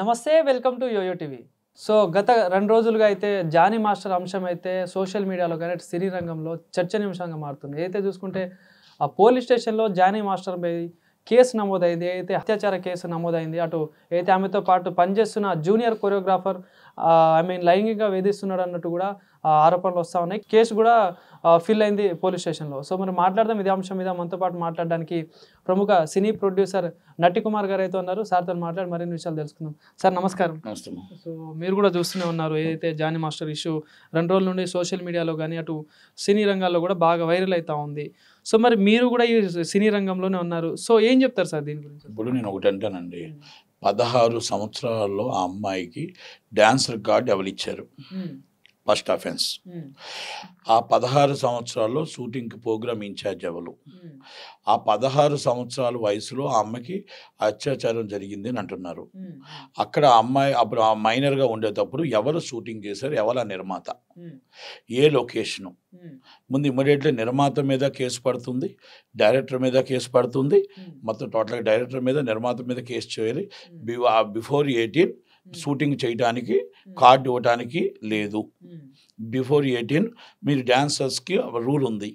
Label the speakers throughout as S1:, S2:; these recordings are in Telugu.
S1: నమస్తే welcome to YoYo TV so గత రెండు రోజులుగా అయితే జానీ మాస్టర్ అంశం అయితే సోషల్ మీడియాలో కానీ సినీ రంగంలో చర్చనీయాంశంగా మారుతుంది ఏదైతే చూసుకుంటే ఆ పోలీస్ స్టేషన్లో జానీ మాస్టర్ కేసు నమోదైంది అయితే అత్యాచార కేసు నమోదైంది అటు అయితే ఆమెతో పాటు పనిచేస్తున్న జూనియర్ కొరియోగ్రాఫర్ ఐ మీన్ లైంగిక వేధిస్తున్నాడు అన్నట్టు కూడా ఆరోపణలు వస్తూ ఉన్నాయి కేసు కూడా ఫిల్ అయింది పోలీస్ స్టేషన్లో సో మనం మాట్లాడదాం ఇదే అంశం మీద మనతో పాటు మాట్లాడడానికి ప్రముఖ సినీ ప్రొడ్యూసర్ నటి కుమార్ గారు అయితే ఉన్నారు సార్ తను మాట్లాడి మరిన్ని విషయాలు తెలుసుకుందాం సార్ నమస్కారం సో మీరు కూడా చూస్తూనే ఉన్నారు ఏదైతే జానీ మాస్టర్ ఇష్యూ రెండు రోజుల నుండి సోషల్ మీడియాలో కానీ అటు సినీ రంగాల్లో కూడా బాగా వైరల్ అవుతా ఉంది సో మరి మీరు కూడా ఈ సినీ రంగంలోనే ఉన్నారు సో ఏం
S2: చెప్తారు సార్ దీని గురించి ఇప్పుడు నేను ఒకటి అంటానండి పదహారు సంవత్సరాల్లో ఆ అమ్మాయికి డ్యాన్స్ రికార్డ్ ఎవరిచ్చారు ఇచ్చారు ఫస్ట్ అఫెన్స్ ఆ పదహారు సంవత్సరాల్లో షూటింగ్కి ప్రోగ్రామ్ ఇన్ఛార్జ్ అవ్వలు ఆ పదహారు సంవత్సరాల వయసులో ఆ అమ్మకి అత్యాచారం జరిగింది అని అంటున్నారు అక్కడ అమ్మాయి అప్పుడు ఆ మైనర్గా ఉండేటప్పుడు ఎవరు షూటింగ్ చేశారు ఎవరు నిర్మాత ఏ లొకేషను ముందు ఇమీడియట్లీ నిర్మాత మీద కేసు పడుతుంది డైరెక్టర్ మీద కేసు పడుతుంది మొత్తం టోటల్గా డైరెక్టర్ మీద నిర్మాత మీద కేసు చేయాలి బిఫోర్ ఎయిటీన్ షూటింగ్ చేయడానికి కార్డు ఇవ్వడానికి లేదు బిఫోర్ ఎయిటీన్ మీరు డ్యాన్సర్స్కి రూల్ ఉంది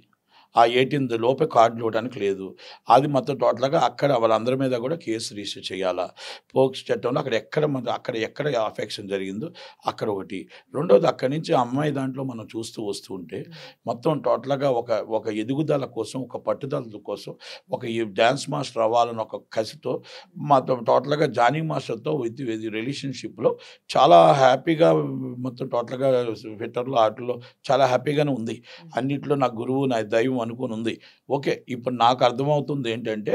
S2: ఆ ఎయిటీన్త్ లోపే కార్డులు ఇవ్వడానికి లేదు అది మొత్తం టోటల్గా అక్కడ వాళ్ళందరి మీద కూడా కేసు రిజిస్టర్ చేయాలా పోక్స్ చట్టంలో అక్కడ ఎక్కడ మన అక్కడ ఎక్కడ అఫెక్షన్ జరిగిందో అక్కడ ఒకటి రెండోది అక్కడి నుంచి అమ్మాయి దాంట్లో మనం చూస్తూ వస్తూ ఉంటే మొత్తం టోటల్గా ఒక ఒక ఎదుగుదల కోసం ఒక పట్టుదల కోసం ఒక ఈ డ్యాన్స్ మాస్టర్ అవ్వాలని ఒక కసితో మొత్తం టోటల్గా జానింగ్ మాస్టర్తో విత్ రిలేషన్షిప్లో చాలా హ్యాపీగా మొత్తం టోటల్గా ట్విట్టర్లో ఆటల్లో చాలా హ్యాపీగానే ఉంది అన్నిట్లో నా గురువు నా దైవం అనుకుని ఉంది ఓకే ఇప్పుడు నాకు అర్థమవుతుంది ఏంటంటే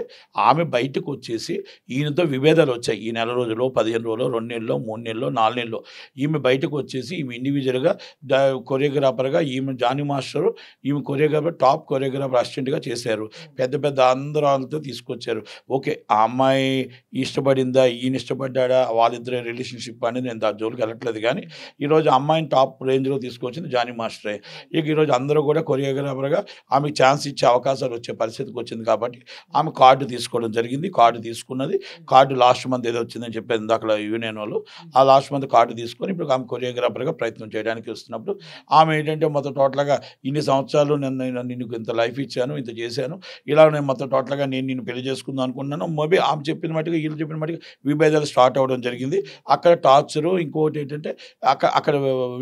S2: ఆమె బయటకు వచ్చేసి ఈయనతో విభేదాలు వచ్చాయి ఈ నెల రోజులో పదిహేను రోజులు రెండు నెలలో మూడు నెలలో నాలుగు నెలలో ఈమె బయటకు వచ్చేసి ఈమె ఇండివిజువల్గా కొరియోగ్రాఫర్గా ఈమె జానీ మాస్టర్ ఈమె కొరియోగ్రాఫర్ టాప్ కొరియోగ్రాఫర్ అసిస్టెంట్గా చేశారు పెద్ద పెద్ద అందరూ వాళ్ళతో తీసుకొచ్చారు ఓకే ఆ అమ్మాయి ఇష్టపడిందా ఈయన ఇష్టపడ్డా వాళ్ళిద్దరు రిలేషన్షిప్ అనేది నేను దాని జోలికి వెళ్ళట్లేదు కానీ ఈరోజు అమ్మాయిని టాప్ రేంజ్లో తీసుకొచ్చింది జానీ మాస్టరే ఇక ఈరోజు అందరూ కూడా కొరియోగ్రాఫర్గా ఆమెకు ఛాన్స్ ఇచ్చే అవకాశాలు వచ్చే పరిస్థితికి వచ్చింది కాబట్టి ఆమె కార్డు తీసుకోవడం జరిగింది కార్డు తీసుకున్నది కార్డు లాస్ట్ మంత్ ఏదో వచ్చిందని చెప్పేది అక్కడ యూనియన్ వాళ్ళు ఆ లాస్ట్ మంత్ కార్డు తీసుకొని ఇప్పుడు ఆమె కొరియోగ్రాఫర్గా ప్రయత్నం చేయడానికి వస్తున్నప్పుడు ఆమె ఏంటంటే మొత్తం టోటల్గా ఇన్ని సంవత్సరాలు నేను నేను ఇంత లైఫ్ ఇచ్చాను ఇంత చేశాను ఇలా నేను మొత్తం టోటల్గా నేను నేను పెళ్లి చేసుకుందాం అనుకున్నాను మోబీ ఆమె చెప్పిన మటుగా వీళ్ళు చెప్పిన మటుగా విభేదాలు స్టార్ట్ అవ్వడం జరిగింది అక్కడ టార్చరు ఇంకోటి ఏంటంటే అక్కడ అక్కడ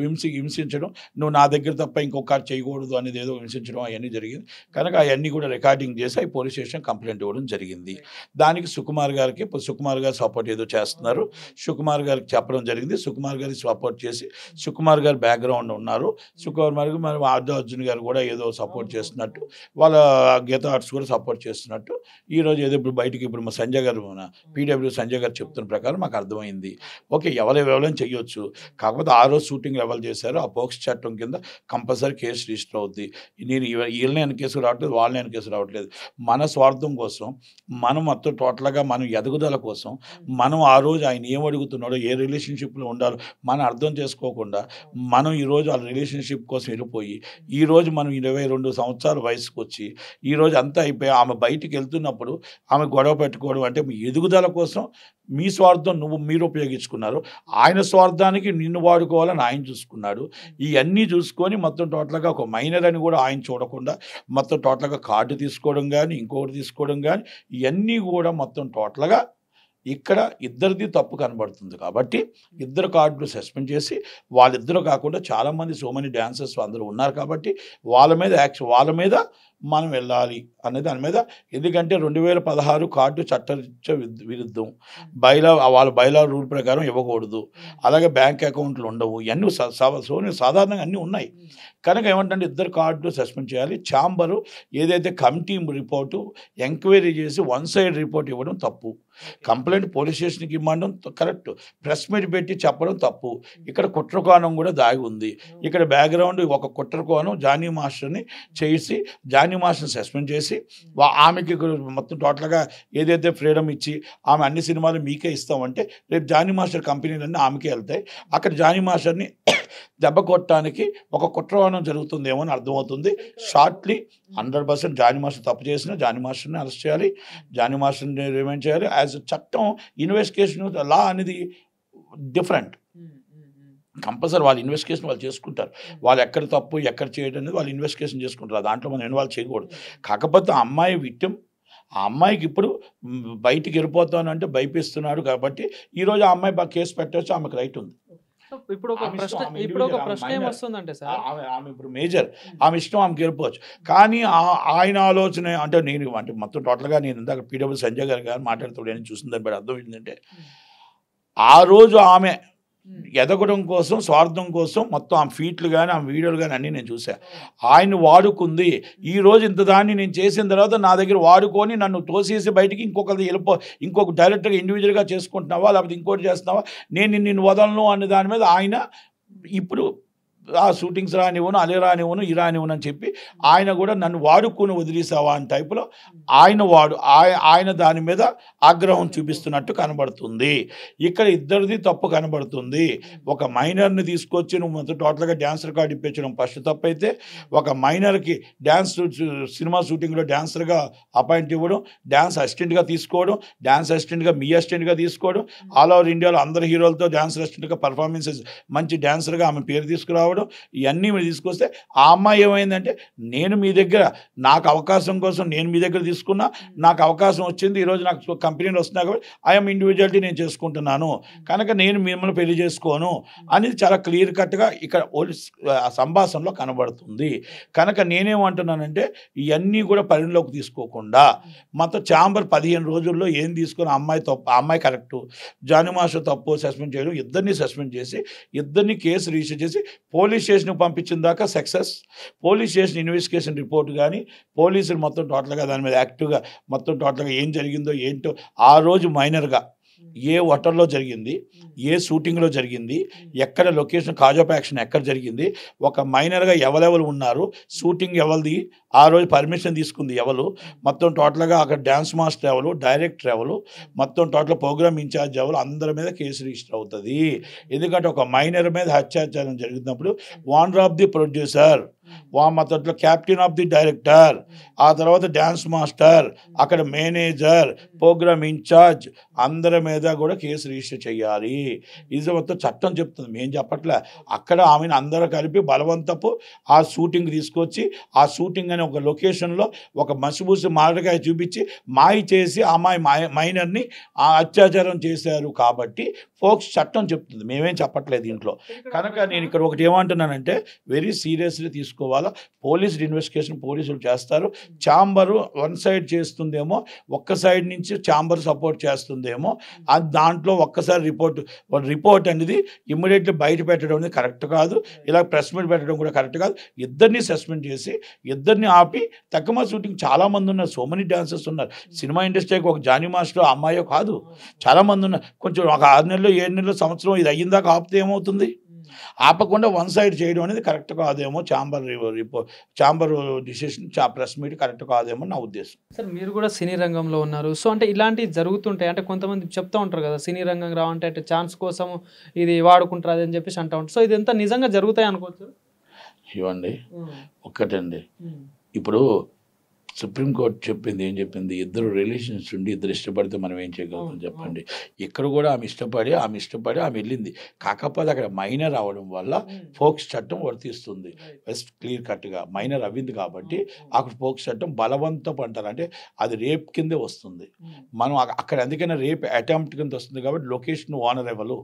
S2: హింసి హింసించడం నువ్వు నా దగ్గర తప్ప ఇంకొకటి చేయకూడదు అనేది ఏదో హింసించడం అవన్నీ జరిగింది జరిగింది కనుక అవన్నీ కూడా రికార్డింగ్ చేసి అవి పోలీస్ స్టేషన్ కంప్లైంట్ ఇవ్వడం జరిగింది దానికి సుకుమార్ గారికి సుకుమార్ గారు సపోర్ట్ ఏదో చేస్తున్నారు సుకుమార్ గారికి చెప్పడం జరిగింది సుకుమార్ గారి సపోర్ట్ చేసి సుకుమార్ గారు బ్యాక్గ్రౌండ్ ఉన్నారు సుకుమార్ గారు మరి అర్జున్ గారు కూడా ఏదో సపోర్ట్ చేస్తున్నట్టు వాళ్ళ గీత ఆర్ట్స్ కూడా సపోర్ట్ చేస్తున్నట్టు ఈరోజు ఏదో ఇప్పుడు బయటికి ఇప్పుడు మా సంజయ్ గారు మన పీడబ్ల్యూ సంజయ్ గారు చెప్తున్న ప్రకారం మాకు అర్థమైంది ఓకే ఎవరు ఎవరైనా చేయొచ్చు కాకపోతే ఆ రోజు షూటింగ్ ఎవరు చేశారో ఆ పోక్స్ చట్టం కింద కంపల్సరీ కేసు రిజిస్టర్ అవుద్ది నేను వీళ్ళనే మీద కేసు రావట్లేదు వాళ్ళ కేసు రావట్లేదు మన స్వార్థం కోసం మనం మొత్తం టోటల్గా మనం ఎదుగుదల కోసం మనం ఆ రోజు ఆయన ఏం అడుగుతున్నాడో ఏ రిలేషన్షిప్లో ఉండాలో మనం అర్థం చేసుకోకుండా మనం ఈరోజు ఆ రిలేషన్షిప్ కోసం వెళ్ళిపోయి ఈరోజు మనం ఇరవై రెండు సంవత్సరాల వయసుకు వచ్చి ఈరోజు అంతా అయిపోయి ఆమె బయటికి వెళ్తున్నప్పుడు ఆమె గొడవ పెట్టుకోవడం అంటే ఎదుగుదల కోసం మీ స్వార్థం నువ్వు మీరు ఉపయోగించుకున్నారు ఆయన స్వార్థానికి నిన్ను వాడుకోవాలని ఆయన చూసుకున్నాడు ఇవన్నీ చూసుకొని మొత్తం టోటల్గా ఒక మైనర్ అని కూడా ఆయన చూడకుండా మొత్తం టోటల్గా కార్డు తీసుకోవడం కానీ ఇంకొకటి తీసుకోవడం కానీ ఇవన్నీ కూడా మొత్తం టోటల్గా ఇక్కడ ఇద్దరిది తప్పు కనబడుతుంది కాబట్టి ఇద్దరు కార్డులు సస్పెండ్ చేసి వాళ్ళిద్దరు కాకుండా చాలామంది సో మెనీ డ్యాన్సర్స్ అందరూ ఉన్నారు కాబట్టి వాళ్ళ మీద యాక్చువల్ వాళ్ళ మీద మనం వెళ్ళాలి అనే దాని మీద ఎందుకంటే రెండు వేల పదహారు కార్డు చట్టరీత్యా విరుద్ధం బైలా వాళ్ళ బైలా రూల్ ప్రకారం ఇవ్వకూడదు అలాగే బ్యాంక్ అకౌంట్లు ఉండవు ఇవన్నీ సాధారణంగా అన్నీ ఉన్నాయి కనుక ఏమంటే ఇద్దరు కార్డు సస్పెండ్ చేయాలి ఛాంబరు ఏదైతే కమిటీ రిపోర్టు ఎంక్వైరీ చేసి వన్ సైడ్ రిపోర్ట్ ఇవ్వడం తప్పు కంప్లైంట్ పోలీస్ స్టేషన్కి ఇవ్వడం కరెక్ట్ ప్రెస్ మీట్ పెట్టి చెప్పడం తప్పు ఇక్కడ కుట్రకోణం కూడా దాగి ఉంది ఇక్కడ బ్యాక్గ్రౌండ్ ఒక కుట్రకోణం జానీ మాస్టర్ని చేసి జానీ శాన్యూ మాస్టర్ని సస్పెండ్ చేసి ఆమెకి మొత్తం టోటల్గా ఏదైతే ఫ్రీడమ్ ఇచ్చి ఆమె అన్ని సినిమాలు మీకే ఇస్తామంటే రేపు జానీ మాస్టర్ కంపెనీలన్నీ ఆమెకే వెళ్తాయి అక్కడ జానీ మాస్టర్ని దెబ్బ కొట్టడానికి ఒక కుట్రవాణం జరుగుతుందేమో అని అర్థమవుతుంది shortly hundred percent Jani master తప్పు చేసిన జానీ మాస్టర్ని అరెస్ట్ చేయాలి జానీ మాస్టర్ని రిమైండ్ చేయాలి యాజ్ చట్టం ఇన్వెస్టిగేషన్ లా అనేది డిఫరెంట్ కంపల్సరీ వాళ్ళు ఇన్వెస్టిగేషన్ వాళ్ళు చేసుకుంటారు వాళ్ళు ఎక్కడ తప్పు ఎక్కడ చేయడం అనేది వాళ్ళు ఇన్వెస్టిగేషన్ చేసుకుంటారు దాంట్లో మనం ఇన్వాల్వ్ చేయకూడదు కాకపోతే అమ్మాయి విట్టం ఆ అమ్మాయికి ఇప్పుడు బయటికి వెళ్ళిపోతాను అంటే భయపిస్తున్నాడు కాబట్టి ఈరోజు ఆ అమ్మాయి కేసు పెట్టవచ్చు ఆమెకు రైట్ ఉంది
S1: ఇప్పుడు ఒక ప్రశ్న ఇప్పుడు ఒక ప్రశ్న ఏమొస్తుందంటే సార్ ఆమె ఆమె ఇప్పుడు
S2: మేజర్ ఆమె ఇష్టం ఆమె గెలుపవచ్చు కానీ ఆయన ఆలోచన అంటే నేను అంటే మొత్తం టోటల్గా నేను ఇందాక పీడబ్ల్యూ సంజయ్ గారు గారు మాట్లాడుతాడు నేను చూసిన దాని బట్టి అర్థం ఏంటంటే ఆ రోజు ఆమె Hmm. ఎదగడం కోసం స్వార్థం కోసం మొత్తం ఆ ఫీట్లు కానీ ఆ వీడియోలు కానీ అన్నీ నేను చూశాను ఆయన వాడుకుంది ఈ రోజు ఇంత దాన్ని నేను చేసిన తర్వాత నా దగ్గర వాడుకొని నన్ను తోసేసి బయటికి ఇంకొకరి వెళ్ళిపో ఇంకొక డైరెక్ట్గా ఇండివిజువల్గా చేసుకుంటున్నావా లేకపోతే ఇంకోటి చేస్తున్నావా నేను నిన్ను వదలను అనే దాని మీద ఆయన ఇప్పుడు ఆ షూటింగ్స్ రానివ్వను అలే రానివ్వను ఈ రానివ్వను అని చెప్పి ఆయన కూడా నన్ను వాడుకొని వదిలేసావా అని టైపులో ఆయన వాడు ఆయన దాని మీద ఆగ్రహం చూపిస్తున్నట్టు కనబడుతుంది ఇక్కడ ఇద్దరిది తప్పు కనబడుతుంది ఒక మైనర్ని తీసుకొచ్చి నువ్వు మొత్తం టోటల్గా డ్యాన్స్ రికార్డు ఇప్పించడం ఫస్ట్ తప్పు అయితే ఒక మైనర్కి డ్యాన్స్ సినిమా షూటింగ్లో డ్యాన్సర్గా అపాయింట్ ఇవ్వడం డ్యాన్స్ అసిస్టెంట్గా తీసుకోవడం డ్యాన్స్ అసిస్టెంట్గా మీ అసిస్టెంట్గా తీసుకోవడం ఆల్ ఓవర్ ఇండియాలో అందరు హీరోలతో డ్యాన్స్ అసిస్టెంట్గా పర్ఫార్మెన్సెస్ మంచి డ్యాన్సర్గా ఆమె పేరు తీసుకురావడం చేస్తున్నాడు ఇవన్నీ మీరు తీసుకొస్తే ఆ అమ్మాయి ఏమైందంటే నేను మీ దగ్గర నాకు అవకాశం కోసం నేను మీ దగ్గర తీసుకున్నా నాకు అవకాశం వచ్చింది ఈరోజు నాకు కంపెనీలు వస్తున్నా కాబట్టి ఐఎమ్ ఇండివిజువాలిటీ నేను చేసుకుంటున్నాను కనుక నేను మిమ్మల్ని పెళ్లి చేసుకోను అనేది చాలా క్లియర్ కట్గా ఇక్కడ సంభాషణలో కనబడుతుంది కనుక నేనేమంటున్నానంటే ఇవన్నీ కూడా పరిణలోకి తీసుకోకుండా మొత్తం ఛాంబర్ పదిహేను రోజుల్లో ఏం తీసుకుని అమ్మాయి తప్పు అమ్మాయి కరెక్టు జాను మాస్టర్ తప్పు సస్పెండ్ చేయడం ఇద్దరిని సస్పెండ్ చేసి ఇద్దరిని కేసు రిజిస్టర్ చేసి పోలీస్ పోలీస్ స్టేషన్కి పంపించిన దాకా success police station investigation report కానీ పోలీసులు మొత్తం టోటల్గా దాని మీద యాక్టివ్గా మొత్తం టోటల్గా ఏం జరిగిందో ఏంటో ఆ రోజు మైనర్గా ఏ హోటల్లో జరిగింది ఏ షూటింగ్లో జరిగింది ఎక్కడ లొకేషన్ కాజ్ యాక్షన్ ఎక్కడ జరిగింది ఒక మైనర్గా ఎవరెవరు ఉన్నారు షూటింగ్ ఎవరిది ఆ రోజు పర్మిషన్ తీసుకుంది ఎవరు మొత్తం టోటల్గా అక్కడ డ్యాన్స్ మాస్టర్ ఎవరు డైరెక్టర్ ఎవరు మొత్తం టోటల్ ప్రోగ్రామ్ ఇన్ఛార్జ్ ఎవరు అందరి మీద కేసు రిజిస్టర్ అవుతుంది ఎందుకంటే ఒక మైనర్ మీద హత్యాచారం జరిగినప్పుడు వాన్ ఆఫ్ ది ప్రొడ్యూసర్ అతడిలో క్యాప్టెన్ ఆఫ్ ది డైరెక్టర్ ఆ తర్వాత డ్యాన్స్ మాస్టర్ hmm. అక్కడ మేనేజర్ ప్రోగ్రామ్ ఇన్ఛార్జ్ అందరి మీద కూడా కేసు రిజిస్టర్ చేయాలి hmm. ఇది మొత్తం చట్టం చెప్తుంది మేము చెప్పట్లే అక్కడ ఆమెను అందరూ కలిపి బలవంతపు ఆ షూటింగ్ తీసుకొచ్చి ఆ షూటింగ్ అనే ఒక లొకేషన్లో ఒక మసిబూసి మారడకాయ చూపించి మాయ చేసి అమ్మాయి మైనర్ని అత్యాచారం చేశారు కాబట్టి ఫోక్స్ చట్టం చెప్తుంది మేమేం చెప్పట్లేదు దీంట్లో కనుక నేను ఇక్కడ ఒకటి ఏమంటున్నానంటే వెరీ సీరియస్లీ తీసుకోవాలా పోలీస్ ఇన్వెస్టిగేషన్ పోలీసులు చేస్తారు ఛాంబరు వన్ సైడ్ చేస్తుందేమో ఒక్క సైడ్ నుంచి ఛాంబర్ సపోర్ట్ చేస్తుందేమో అది దాంట్లో ఒక్కసారి రిపోర్ట్ రిపోర్ట్ అనేది ఇమ్మీడియట్లీ బయట పెట్టడం అనేది కరెక్ట్ కాదు ఇలా ప్రెస్ మీట్ పెట్టడం కూడా కరెక్ట్ కాదు ఇద్దరిని సస్పెండ్ చేసి ఇద్దరిని ఆపి తక్కువ షూటింగ్ చాలామంది ఉన్నారు సో మెనీ డాన్సర్స్ ఉన్నారు సినిమా ఇండస్ట్రీకి ఒక జానీ మాస్టర్ అమ్మాయో కాదు చాలామంది ఉన్నారు కొంచెం ఒక ఆరు నెలలు నెలలు ఏడు నెలలు సంవత్సరం ఇది అయ్యిందాక ఆపితే ఏమవుతుంది ఆపకుండా వన్ సైడ్ చేయడం అనేది కరెక్ట్ కాదేమో ఛాంబర్ రిపో chamber decision press meet correct కాదేమో నా ఉద్దేశం
S1: సార్ మీరు కూడా సినీ రంగంలో ఉన్నారు సో అంటే ఇలాంటివి జరుగుతుంటాయి అంటే కొంతమంది చెప్తూ ఉంటారు కదా సినీ రంగం రావంటే అంటే ఛాన్స్ కోసం ఇది వాడుకుంటారు అని చెప్పేసి అంటూ ఉంటారు సో ఇది ఎంత నిజంగా జరుగుతాయి అనుకోవచ్చు
S2: ఇవ్వండి ఒక్కటండి ఇప్పుడు సుప్రీంకోర్టు చెప్పింది ఏం చెప్పింది ఇద్దరు రిలేషన్స్ ఉండి ఇద్దరు ఇష్టపడితే మనం ఏం చేయగలుగుతాం చెప్పండి ఇక్కడ కూడా ఆమె ఇష్టపడి ఆమె ఇష్టపడి ఆమె వెళ్ళింది కాకపోతే అక్కడ మైనర్ అవడం వల్ల ఫోక్స్ చట్టం వర్తిస్తుంది ఫస్ట్ క్లియర్ కట్గా మైనర్ అవ్వింది కాబట్టి అక్కడ ఫోక్స్ చట్టం బలవంతం అంటారు అంటే అది రేప్ కిందే వస్తుంది మనం అక్కడ ఎందుకైనా రేప్ అటెంప్ట్ కింద వస్తుంది కాబట్టి లొకేషన్ ఓనర్ ఎవరు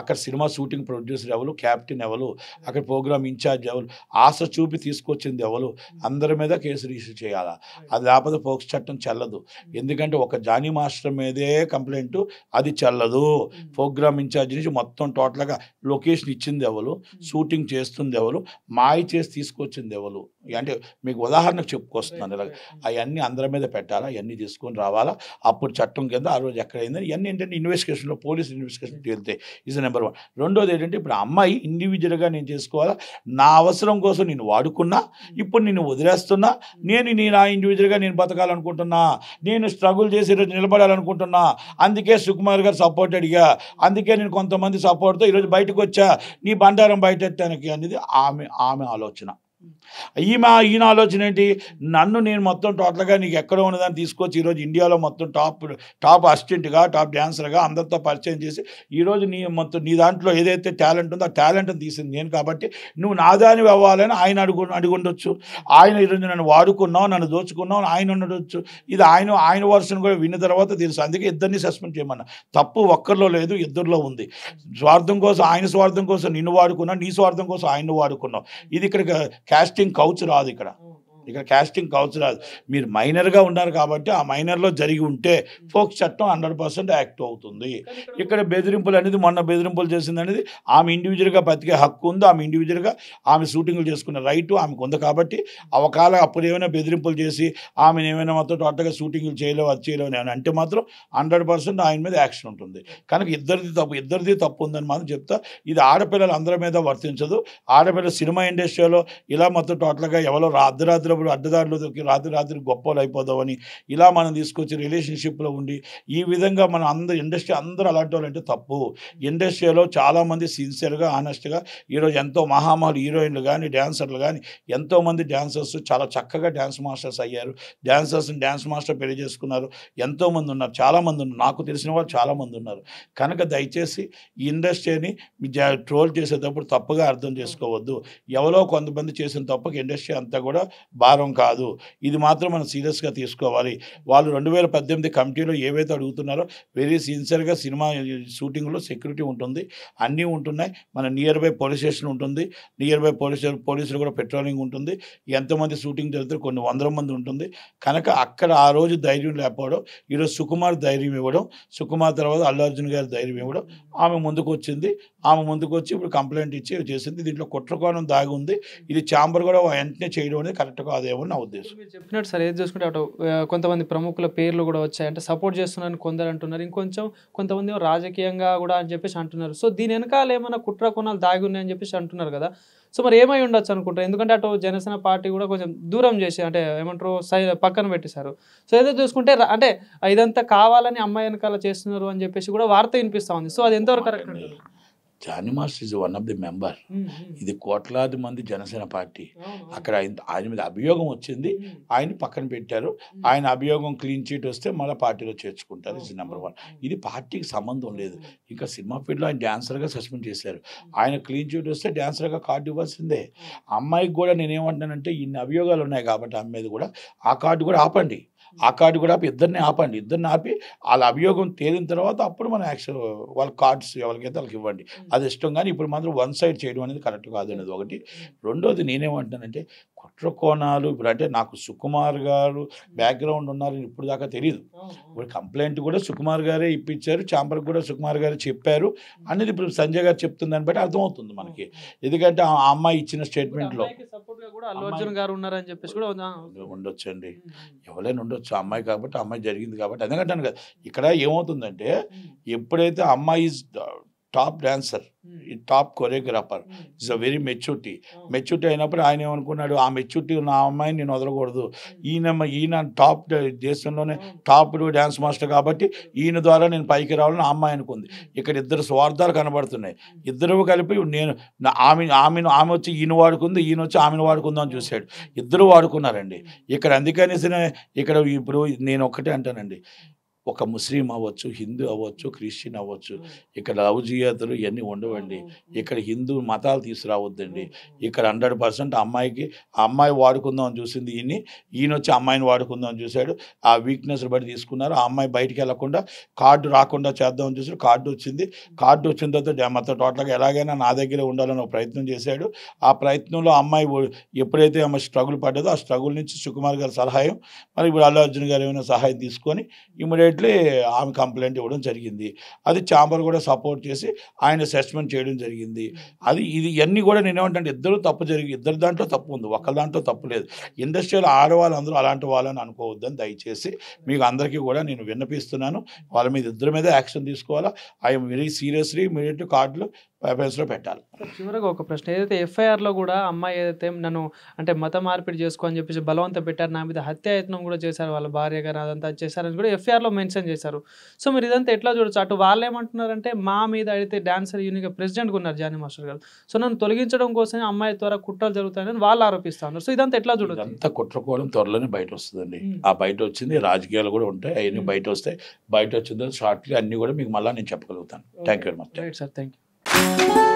S2: అక్కడ సినిమా షూటింగ్ ప్రొడ్యూసర్ ఎవరు క్యాప్టెన్ ఎవరు అక్కడ ప్రోగ్రామ్ ఇన్ఛార్జ్ ఎవరు ఆశ చూపి తీసుకొచ్చింది ఎవరు అందరి మీద కేసు రిజిస్టర్ చేయాలా అది లేకపోతే ఫోక్స్ చట్టం చల్లదు hmm. ఎందుకంటే ఒక జానీ మాస్టర్ మీదే కంప్లైంట్ అది చల్లదు hmm. ప్రోగ్రామ్ ఇన్ఛార్జ్ నుంచి మొత్తం టోటల్గా లొకేషన్ ఇచ్చింది ఎవరు hmm. షూటింగ్ చేస్తుంది ఎవరు మాయ చేసి తీసుకొచ్చింది ఎవరు అంటే మీకు ఉదాహరణకు చెప్పుకొస్తున్నాను ఇలాగ అవన్నీ అందరి మీద పెట్టాలా అవన్నీ తీసుకొని రావాలా అప్పుడు చట్టం కింద ఆ రోజు ఎక్కడైందని ఇవన్నీ ఏంటంటే ఇన్వెస్టిగేషన్లో పోలీస్ ఇన్వెస్టిగేషన్ తేలితే ఇది నెంబర్ వన్ రెండోది ఏంటంటే ఇప్పుడు అమ్మాయి ఇండివిజువల్గా నేను చేసుకోవాలా నా అవసరం కోసం నేను వాడుకున్నా ఇప్పుడు నేను వదిలేస్తున్నా నేను నేను ఇండివిజువల్గా నేను బతకాలనుకుంటున్నా నేను స్ట్రగుల్ చేసి ఈరోజు నిలబడాలనుకుంటున్నా అందుకే సుకుమార్ గారు సపోర్ట్ అడిగా అందుకే నేను కొంతమంది సపోర్ట్తో ఈరోజు బయటకు వచ్చా నీ బండారం బయట ఎత్తానికి అనేది ఆమె ఆమె ఆలోచన ఈమె ఈయన ఆలోచన ఏంటి నన్ను నేను మొత్తం టోటల్గా నీకు ఎక్కడ ఉన్నదని తీసుకొచ్చి ఈరోజు ఇండియాలో మొత్తం టాప్ టాప్ అసిస్టెంట్గా టాప్ డ్యాన్సర్గా అందరితో పరిచయం చేసి ఈరోజు నీ మొత్తం నీ దాంట్లో ఏదైతే టాలెంట్ ఉందో ఆ టాలెంట్ని తీసింది నేను కాబట్టి నువ్వు నాదాని అవ్వాలని ఆయన అడుగు అడుగుండొచ్చు ఆయన ఈరోజు నన్ను వాడుకున్నావు నన్ను దోచుకున్నావు ఆయన ఉండొచ్చు ఇది ఆయన ఆయన వర్షన్ కూడా విన్న తర్వాత తెలుసు అందుకే ఇద్దరిని సస్పెండ్ చేయమన్నా తప్పు ఒక్కరిలో లేదు ఇద్దరిలో ఉంది స్వార్థం కోసం ఆయన స్వార్థం కోసం నిన్ను వాడుకున్నావు నీ స్వార్థం కోసం ఆయన వాడుకున్నావు ఇది ఇక్కడ క్యాస్టింగ్ కౌచ్ రాదు ఇక్కడ ఇక్కడ క్యాస్టింగ్ కౌన్స్ రాదు మీరు మైనర్గా ఉన్నారు కాబట్టి ఆ మైనర్లో జరిగి ఉంటే ఫోక్ చట్టం హండ్రెడ్ పర్సెంట్ యాక్ట్ అవుతుంది ఇక్కడ బెదిరింపులు అనేది మొన్న బెదిరింపులు చేసింది అనేది ఆమె ఇండివిజువల్గా బతికే హక్కు ఉంది ఆమె ఇండివిజువల్గా ఆమె షూటింగ్లు చేసుకునే రైట్ ఆమెకు ఉంది కాబట్టి అవకాల అప్పుడు ఏమైనా బెదిరింపులు చేసి ఆమెను ఏమైనా మొత్తం టోటల్గా షూటింగ్లు చేయలేవు అది చేయలేవు అని అంటే మాత్రం హండ్రెడ్ పర్సెంట్ ఆయన మీద యాక్షన్ ఉంటుంది కనుక ఇద్దరిది తప్పు ఇద్దరిది తప్పు ఉందని మాత్రం చెప్తా ఇది ఆడపిల్లలు అందరి మీద వర్తించదు ఆడపిల్ల సినిమా ఇండస్ట్రీలో ఇలా మొత్తం టోటల్గా ఎవరో రాత్రి రాత్రి అప్పుడప్పుడు అడ్డదారులు రాత్రి రాత్రి గొప్పలు అయిపోదామని ఇలా మనం తీసుకొచ్చి రిలేషన్షిప్లో ఉండి ఈ విధంగా మనం అందరూ ఇండస్ట్రీ అందరూ అలాంటి వాళ్ళంటే తప్పు ఇండస్ట్రీలో చాలామంది సిన్సియర్గా ఆనెస్ట్గా ఈరోజు ఎంతో మహామహులు హీరోయిన్లు కానీ డ్యాన్సర్లు కానీ ఎంతోమంది డ్యాన్సర్స్ చాలా చక్కగా డ్యాన్స్ మాస్టర్స్ అయ్యారు డ్యాన్సర్స్ని డ్యాన్స్ మాస్టర్ పెళ్లి చేసుకున్నారు ఎంతోమంది ఉన్నారు చాలామంది ఉన్నారు నాకు తెలిసిన వాళ్ళు చాలామంది ఉన్నారు కనుక దయచేసి ఈ ఇండస్ట్రీని ట్రోల్ చేసేటప్పుడు తప్పుగా అర్థం చేసుకోవద్దు ఎవరో కొంతమంది చేసిన తప్పకి ఇండస్ట్రీ అంతా కూడా భారం కాదు ఇది మాత్రం మనం సీరియస్గా తీసుకోవాలి వాళ్ళు రెండు వేల పద్దెనిమిది కమిటీలో ఏవైతే అడుగుతున్నారో వెరీ సిన్సియర్గా సినిమా షూటింగ్లో సెక్యూరిటీ ఉంటుంది అన్నీ ఉంటున్నాయి మన నియర్ బై పోలీస్ స్టేషన్ ఉంటుంది నియర్ బై పోలీస్ పోలీసులు కూడా పెట్రోలింగ్ ఉంటుంది ఎంతమంది షూటింగ్ జరుగుతారు కొన్ని వందల మంది ఉంటుంది కనుక అక్కడ ఆ రోజు ధైర్యం లేకపోవడం ఈరోజు సుకుమార్ ధైర్యం ఇవ్వడం సుకుమార్ తర్వాత అల్లు అర్జున్ గారి ధైర్యం ఇవ్వడం ఆమె ముందుకు వచ్చింది ఆమె ముందుకు వచ్చి ఇప్పుడు కంప్లైంట్ ఇచ్చి చేసింది దీంట్లో కుట్రకోణం దాగి ఉంది ఇది ఛాంబర్ కూడా వెంటనే చేయడం అనేది కరెక్ట్ అదేమో నా ఉద్దేశం
S1: చెప్పినట్టు సార్ ఏది చూసుకుంటే అటు కొంతమంది ప్రముఖుల పేర్లు కూడా వచ్చాయి అంటే సపోర్ట్ చేస్తున్నారని కొందరు అంటున్నారు ఇంకొంచెం కొంతమంది రాజకీయంగా కూడా అని చెప్పేసి అంటున్నారు సో దీని వెనకాల ఏమైనా కుట్ర కొనాలు దాగి ఉన్నాయని చెప్పేసి అంటున్నారు కదా సో మరి ఏమై ఉండొచ్చు అనుకుంటారు ఎందుకంటే అటు జనసేన పార్టీ కూడా కొంచెం దూరం చేసి అంటే ఏమంటారు సై పక్కన పెట్టేశారు సో ఏదో చూసుకుంటే అంటే ఇదంతా కావాలని అమ్మాయి వెనకాల చేస్తున్నారు అని చెప్పేసి కూడా వార్త వినిపిస్తూ ఉంది సో అది ఎంతవరకు కరెక్ట్
S2: జానిమాస్ is one of the member ఇది కోట్లాది మంది జనసేన పార్టీ అక్కడ ఆయన ఆయన మీద అభియోగం వచ్చింది hmm. ఆయన పక్కన పెట్టారు hmm. ఆయన అభియోగం క్లీన్ చీట్ వస్తే మళ్ళీ పార్టీలో చేర్చుకుంటారు ఇది నెంబర్ వన్ ఇది పార్టీకి సంబంధం లేదు hmm. ఇంకా సినిమా ఫీల్డ్లో ఆయన డ్యాన్సర్గా సస్పెండ్ చేశారు ఆయన క్లీన్ చీట్ వస్తే డ్యాన్సర్గా కార్డు ఇవ్వాల్సిందే అమ్మాయికి కూడా నేనేమంటానంటే ఇన్ని అభియోగాలు ఉన్నాయి కాబట్టి ఆమె మీద కూడా ఆ కార్డు కూడా ఆపండి ఆ కార్డు కూడా ఆపి ఇద్దరిని ఆపండి ఇద్దరిని ఆపి వాళ్ళ అభియోగం తేలిన తర్వాత అప్పుడు మనం యాక్చువల్ వాళ్ళ కార్డ్స్ ఎవరికైతే వాళ్ళకి ఇవ్వండి అది ఇష్టం కానీ ఇప్పుడు మాత్రం వన్ సైడ్ చేయడం అనేది కరెక్ట్ కాదు అనేది ఒకటి రెండోది నేనేమంటానంటే కుట్ర కోణాలు ఇప్పుడు అంటే నాకు సుకుమార్ గారు బ్యాక్గ్రౌండ్ ఉన్నారని ఇప్పుడు దాకా తెలియదు ఇప్పుడు కంప్లైంట్ కూడా సుకుమార్ గారే ఇప్పించారు చాంబర్కి కూడా సుకుమార్ గారే చెప్పారు అనేది ఇప్పుడు సంజయ్ గారు చెప్తుందని బట్టి అర్థమవుతుంది మనకి ఎందుకంటే ఆ అమ్మాయి ఇచ్చిన స్టేట్మెంట్లో ఉండొచ్చండి ఎవరైనా ఉండొచ్చు చేయవచ్చు అమ్మాయి కాబట్టి అమ్మాయి జరిగింది కాబట్టి అందుకంటాను కదా ఇక్కడ ఏమవుతుందంటే ఎప్పుడైతే అమ్మాయి top dancer hmm. Top choreographer is a very maturity maturity అయినప్పుడు ఆయన ఏమనుకున్నాడు ఆ మెచ్యూరిటీ ఉన్న అమ్మాయిని నేను వదలకూడదు hmm. ఈయన ఈయన టాప్ దేశంలోనే hmm. టాప్ డ్యాన్స్ మాస్టర్ కాబట్టి ఈయన ద్వారా నేను పైకి రావాలని ఆ అమ్మాయి అనుకుంది ఇక్కడ ఇద్దరు స్వార్థాలు కనబడుతున్నాయి ఇద్దరు కలిపి నేను ఆమె ఆమెను ఆమె వచ్చి ఈయన వాడుకుంది ఈయన వచ్చి ఆమెను వాడుకుందాం చూశాడు ఇద్దరు వాడుకున్నారండి ఇక్కడ అందుకనేసి ఇక్కడ ఇప్పుడు నేను ఒక్కటే అంటానండి ఒక ముస్లిం అవ్వచ్చు హిందూ అవ్వచ్చు క్రిస్టియన్ అవ్వచ్చు ఇక్కడ లవ్ ఇవన్నీ ఉండవండి ఇక్కడ హిందూ మతాలు తీసుకురావద్దండి ఇక్కడ హండ్రెడ్ పర్సెంట్ అమ్మాయికి అమ్మాయి వాడుకుందాం అని చూసింది ఈయన్ని ఈయన వచ్చి అమ్మాయిని వాడుకుందాం అని చూశాడు ఆ వీక్నెస్ బట్టి తీసుకున్నారు ఆ అమ్మాయి బయటికి వెళ్లకుండా కార్డు రాకుండా చేద్దాం అని చూసాడు కార్డు వచ్చింది కార్డు వచ్చిన తర్వాత మొత్తం టోటల్గా ఎలాగైనా నా దగ్గరే ఉండాలని ఒక ప్రయత్నం చేశాడు ఆ ప్రయత్నంలో అమ్మాయి ఎప్పుడైతే ఆమె స్ట్రగుల్ పడ్డదో ఆ స్ట్రగుల్ నుంచి సుకుమార్ గారి సహాయం మరి ఇప్పుడు అల్లు అర్జున్ గారు ఏమైనా సహాయం తీసుకొని ఇమీడియట్ డెఫినెట్లీ ఆమె కంప్లైంట్ ఇవ్వడం జరిగింది అది ఛాంబర్ కూడా సపోర్ట్ చేసి ఆయన అసెస్మెంట్ చేయడం జరిగింది hmm. అది ఇది ఇవన్నీ కూడా నేను ఏమంటే ఇద్దరు తప్పు జరిగి ఇద్దరు దాంట్లో తప్పు ఉంది ఒక్క దాంట్లో తప్పు లేదు ఇండస్ట్రీలో ఆడవాళ్ళందరూ అలాంటి వాళ్ళని అనుకోవద్దని దయచేసి మీకు అందరికీ కూడా నేను విన్నపిస్తున్నాను వాళ్ళ మీద ఇద్దరి మీద యాక్షన్ తీసుకోవాలా ఐఎమ్ వెరీ సీరియస్లీ ఇమీడియట్ కార్డులు పేపర్స్లో పెట్టాలి
S1: చివరిగా ఒక ప్రశ్న ఏదైతే ఎఫ్ఐఆర్లో కూడా అమ్మాయి ఏదైతే నన్ను అంటే మత మార్పిడి చేసుకో అని చెప్పేసి బలవంతం పెట్టారు నా మీద హత్యాయత్నం కూడా చేశారు వాళ్ళ భార్య గారు అదంతా చేశారని కూడా ఎఫ్ఐఆర్లో మెన్షన్ చేశారు సో మీరు ఇదంతా ఎట్లా చూడొచ్చు అటు వాళ్ళు ఏమంటున్నారంటే మా మీద అయితే డాన్సర్ యూనిక్ ప్రెసిడెంట్గా ఉన్నారు జానీ మాస్టర్ గారు సో నన్ను తొలగించడం కోసం అమ్మాయి ద్వారా కుట్రలు జరుగుతాయని వాళ్ళు ఆరోపిస్తున్నారు సో ఇదంతా ఎట్లా అంత అంతా
S2: కోవడం త్వరలోనే బయట వస్తుందండి ఆ బయట వచ్చింది రాజకీయాలు కూడా ఉంటాయి అవన్నీ బయట వస్తాయి బయట వచ్చిందో షార్ట్గా అన్నీ కూడా మీకు మళ్ళీ నేను చెప్పగలుగుతాను thank you very much
S1: right sir thank you Thank you.